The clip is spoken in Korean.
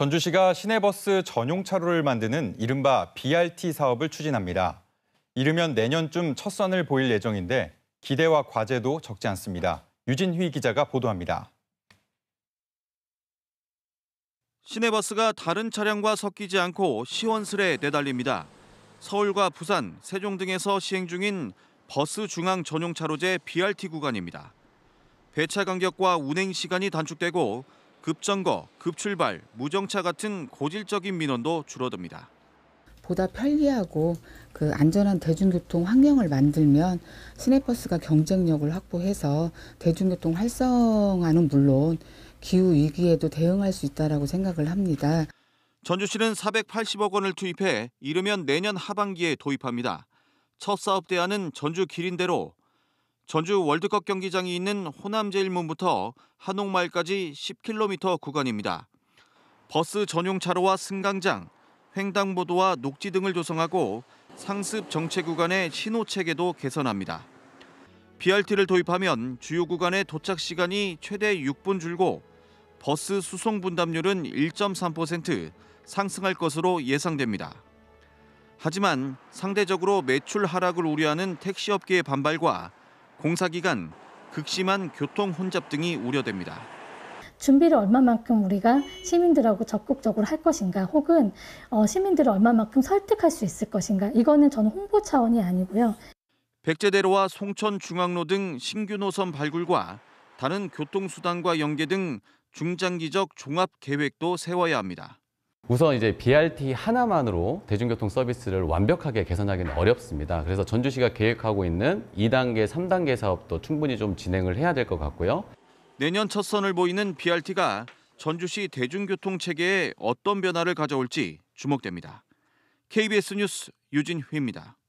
전주시가 시내버스 전용 차로를 만드는 이른바 BRT 사업을 추진합니다. 이르면 내년쯤 첫 선을 보일 예정인데 기대와 과제도 적지 않습니다. 유진휘 기자가 보도합니다. 시내버스가 다른 차량과 섞이지 않고 시원스레 내달립니다. 서울과 부산, 세종 등에서 시행 중인 버스 중앙 전용 차로제 BRT 구간입니다. 배차 간격과 운행 시간이 단축되고 급정거, 급출발, 무정차 같은 고질적인 민원도 줄어듭니다. 보다 편리하고 그 안전한 대중교통 환경을 만들면 시내버스가 경쟁력을 확보해서 대중교통 활성화는 물론 기후 위기에도 대응할 수 있다라고 생각을 합니다. 전주시는 480억 원을 투입해 이르면 내년 하반기에 도입합니다. 첫 사업 대안은 전주 기린대로 전주 월드컵 경기장이 있는 호남제일문부터 한옥마을까지 10km 구간입니다. 버스 전용 차로와 승강장, 횡단보도와 녹지 등을 조성하고 상습 정체 구간의 신호 체계도 개선합니다. BRT를 도입하면 주요 구간의 도착 시간이 최대 6분 줄고 버스 수송 분담률은 1.3% 상승할 것으로 예상됩니다. 하지만 상대적으로 매출 하락을 우려하는 택시업계의 반발과 공사 기간 극심한 교통 혼잡 등이 우려됩니다. 준비를 얼마만큼 우리가 시민들하고 적극적으로 할 것인가 혹은 어, 시민들을 얼마만큼 설득할 수 있을 것인가 이거는 저는 홍보 차원이 아니고요. 백제대로와 송천중앙로 등 신규 노선 발굴과 다른 교통수단과 연계 등 중장기적 종합 계획도 세워야 합니다. 우선 이제 BRT 하나만으로 대중교통 서비스를 완벽하게 개선하기는 어렵습니다. 그래서 전주시가 계획하고 있는 2단계, 3단계 사업도 충분히 좀 진행을 해야 될 것 같고요. 내년 첫 선을 보이는 BRT가 전주시 대중교통 체계에 어떤 변화를 가져올지 주목됩니다. KBS 뉴스 유진휘입니다.